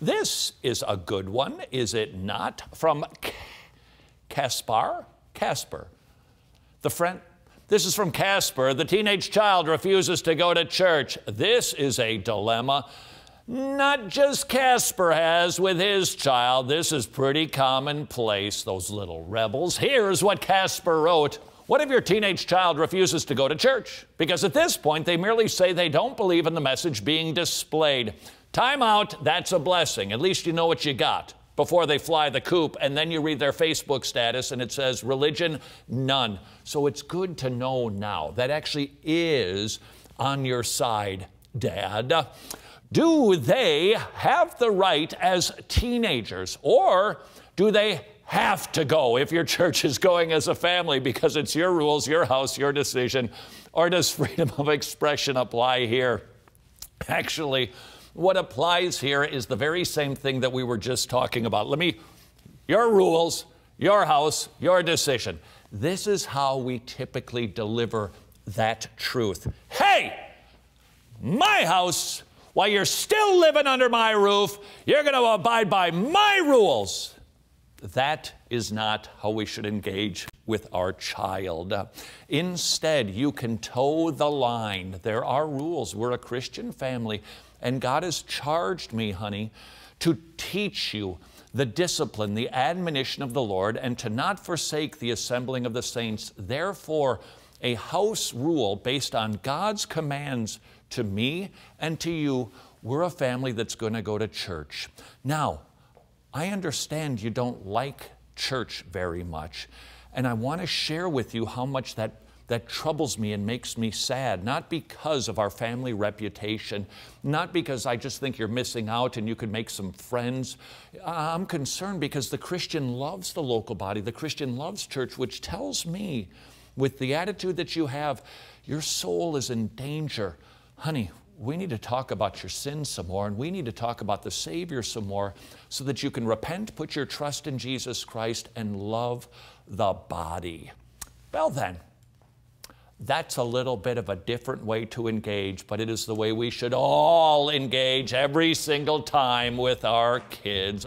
This is a good one, is it not? From Caspar? Casper. The friend. This is from Casper. The teenage child refuses to go to church. This is a dilemma not just Casper has with his child. This is pretty commonplace, those little rebels. Here's what Casper wrote. What if your teenage child refuses to go to church? Because at this point, they merely say they don't believe in the message being displayed. Time out, that's a blessing. At least you know what you got before they fly the coop. And then you read their Facebook status and it says, religion, none. So it's good to know now. That actually is on your side, Dad. Do they have the right as teenagers or do they have to go if your church is going as a family because it's your rules, your house, your decision? Or does freedom of expression apply here? Actually, what applies here is the very same thing that we were just talking about. Let me, your rules, your house, your decision. This is how we typically deliver that truth. Hey, my house, while you're still living under my roof, you're going to abide by my rules. That is not how we should engage with our child. Instead, you can toe the line. There are rules. We're a Christian family, and God has charged me, honey, to teach you the discipline, the admonition of the Lord, and to not forsake the assembling of the saints. Therefore, a house rule based on God's commands to me and to you, we're a family that's going to go to church. Now, I understand you don't like church very much, and I want to share with you how much that that troubles me and makes me sad, not because of our family reputation, not because I just think you're missing out and you could make some friends. I'm concerned because the Christian loves the local body, the Christian loves church, which tells me, with the attitude that you have, your soul is in danger. Honey, we need to talk about your sin some more, and we need to talk about the Savior some more so that you can repent, put your trust in Jesus Christ, and love the body. Well, then, that's a little bit of a different way to engage, but it is the way we should all engage every single time with our kids.